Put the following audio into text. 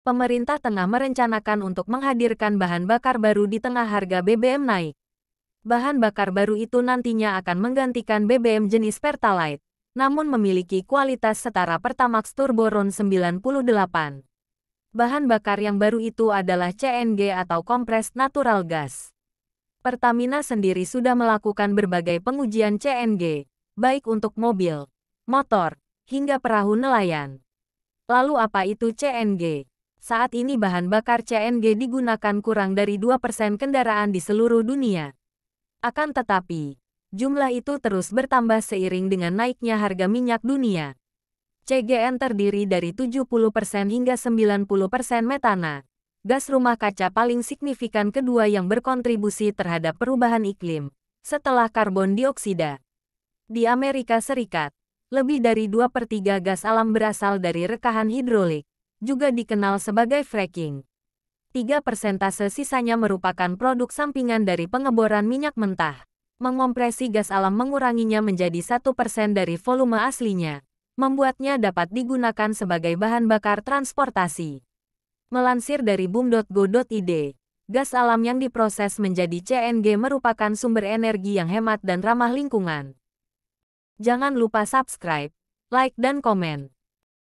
pemerintah tengah merencanakan untuk menghadirkan bahan bakar baru di tengah harga BBM naik. Bahan bakar baru itu nantinya akan menggantikan BBM jenis Pertalite, namun memiliki kualitas setara Pertamax Turboron 98. Bahan bakar yang baru itu adalah CNG atau kompres Natural Gas. Pertamina sendiri sudah melakukan berbagai pengujian CNG, baik untuk mobil, motor, hingga perahu nelayan. Lalu apa itu CNG? Saat ini bahan bakar CNG digunakan kurang dari 2% kendaraan di seluruh dunia. Akan tetapi, jumlah itu terus bertambah seiring dengan naiknya harga minyak dunia. CGN terdiri dari 70% hingga 90% metana, gas rumah kaca paling signifikan kedua yang berkontribusi terhadap perubahan iklim, setelah karbon dioksida. Di Amerika Serikat, lebih dari 2 per 3 gas alam berasal dari rekahan hidrolik juga dikenal sebagai fracking. Tiga persentase sisanya merupakan produk sampingan dari pengeboran minyak mentah. Mengompresi gas alam menguranginya menjadi satu persen dari volume aslinya, membuatnya dapat digunakan sebagai bahan bakar transportasi. Melansir dari boom.go.id, gas alam yang diproses menjadi CNG merupakan sumber energi yang hemat dan ramah lingkungan. Jangan lupa subscribe, like dan komen.